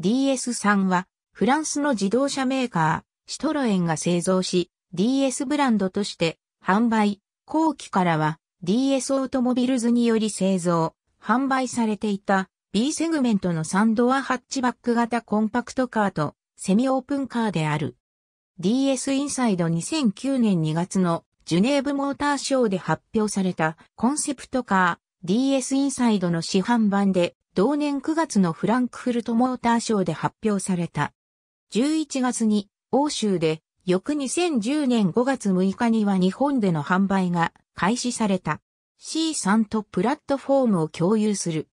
DS3 は、フランスの自動車メーカー、シトロエンが製造し、DS ブランドとして販売、後期からは DS オートモビルズにより製造、販売されていた B セグメントのサンドアハッチバック型コンパクトカーとセミオープンカーである。DS インサイド2009年2月のジュネーブモーターショーで発表されたコンセプトカー DS インサイドの市販版で同年9月のフランクフルトモーターショーで発表された。11月に欧州で、翌2010年5月6日には日本での販売が開始された。C3 とプラットフォームを共有する。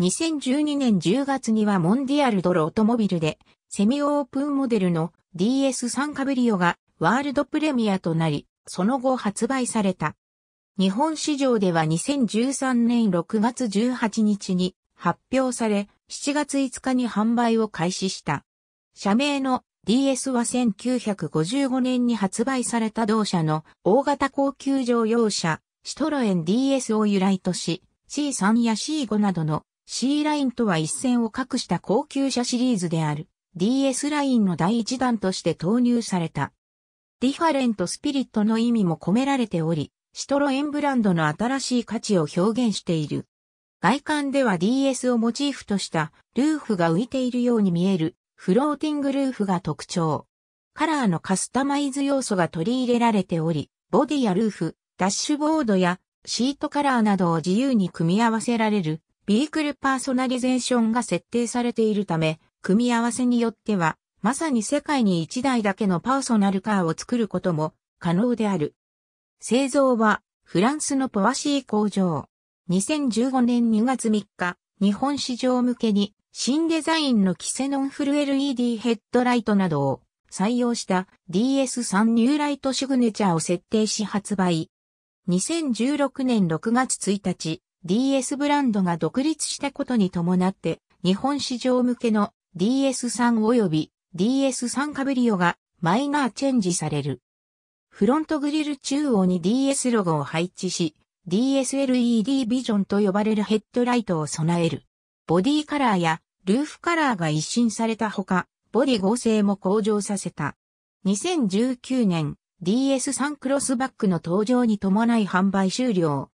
2012年10月にはモンディアルドロオトモビルで、セミオープンモデルの DS3 カブリオがワールドプレミアとなり、その後発売された。日本市場では2013年6月18日に発表され、7月5日に販売を開始した。社名の DS は1955年に発売された同社の大型高級乗用車、シトロエン DS を由来とし、C3 や C5 などの C ラインとは一線を画した高級車シリーズである DS ラインの第一弾として投入された。ディファレントスピリットの意味も込められており、シトロエンブランドの新しい価値を表現している。外観では DS をモチーフとしたルーフが浮いているように見えるフローティングルーフが特徴。カラーのカスタマイズ要素が取り入れられており、ボディやルーフ、ダッシュボードやシートカラーなどを自由に組み合わせられるビークルパーソナリゼーションが設定されているため、組み合わせによっては、まさに世界に1台だけのパーソナルカーを作ることも可能である。製造はフランスのポワシー工場。2015年2月3日、日本市場向けに新デザインのキセノンフル LED ヘッドライトなどを採用した DS3 ニューライトシグネチャーを設定し発売。2016年6月1日、DS ブランドが独立したことに伴って、日本市場向けの DS3 及び DS3 カブリオがマイナーチェンジされる。フロントグリル中央に DS ロゴを配置し、DSLED ビジョンと呼ばれるヘッドライトを備える。ボディカラーやルーフカラーが一新されたほか、ボディ合成も向上させた。2019年、DS3 クロスバックの登場に伴い販売終了。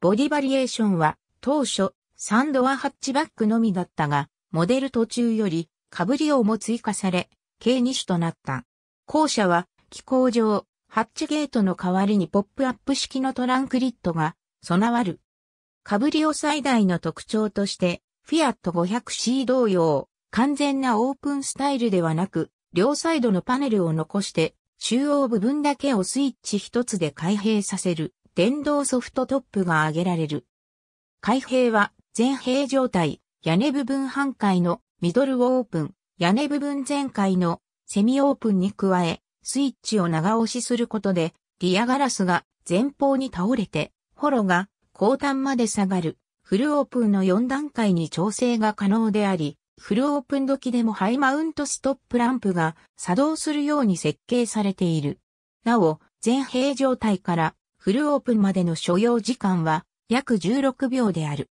ボディバリエーションは当初サンドはハッチバックのみだったが、モデル途中よりぶり用も追加され、軽2種となった。後者は気候上ハッチゲートの代わりにポップアップ式のトランクリットが備わる。カブリオ最大の特徴として、フィアット 500C 同様、完全なオープンスタイルではなく、両サイドのパネルを残して、中央部分だけをスイッチ一つで開閉させる、電動ソフトトップが挙げられる。開閉は、前閉状態、屋根部分半開のミドルオープン、屋根部分全開のセミオープンに加え、スイッチを長押しすることで、リアガラスが前方に倒れて、ホロが後端まで下がる、フルオープンの4段階に調整が可能であり、フルオープン時でもハイマウントストップランプが作動するように設計されている。なお、全閉状態からフルオープンまでの所要時間は約16秒である。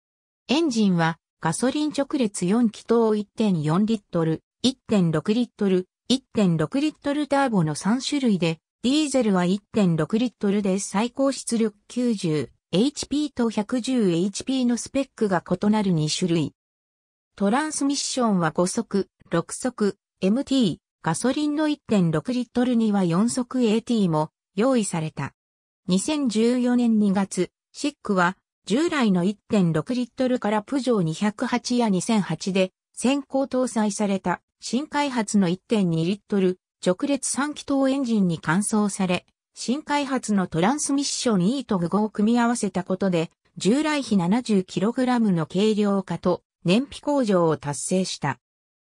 エンジンはガソリン直列4気筒1.4リットル、1.6リットル、1.6リットルターボの3種類で、ディーゼルは1.6リットルで最高出力 90HP と 110HP のスペックが異なる2種類。トランスミッションは5速、6速、MT、ガソリンの1.6リットルには4速 AT も用意された。2014年2月、シックは従来の1.6リットルからプジョー208や2008で先行搭載された新開発の1.2リットル直列3気筒エンジンに換装され、新開発のトランスミッション E と具合を組み合わせたことで、従来比 70kg の軽量化と燃費向上を達成した。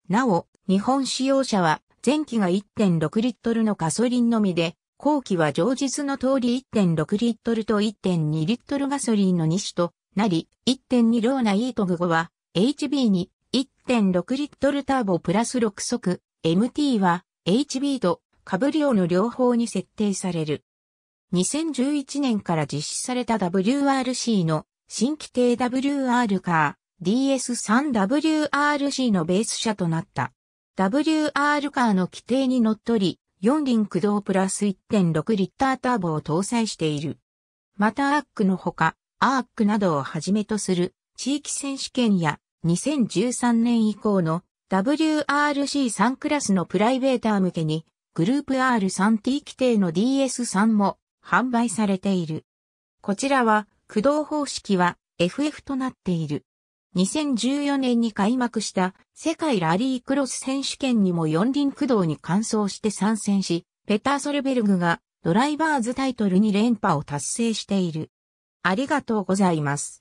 なお、日本使用者は前期が1.6リットルのガソリンのみで、後期は常日の通り1.6リットルと1.2リットルガソリンの2種となり、1.2ーナ E とグ5は HB に1.6リットルターボプラス6速 MT は HB とカブリオの両方に設定される。2011年から実施された WRC の新規定 WR カー DS3WRC のベース車となった。WR カーの規定にのっとり、4輪駆動プラス1.6リッターターボを搭載している。またアックのほか、アークなどをはじめとする地域選手権や2013年以降の WRC3 クラスのプライベーター向けにグループ R3T 規定の DS3 も販売されている。こちらは駆動方式は FF となっている。2014年に開幕した世界ラリークロス選手権にも四輪駆動に完走して参戦し、ペター・ソルベルグがドライバーズタイトルに連覇を達成している。ありがとうございます。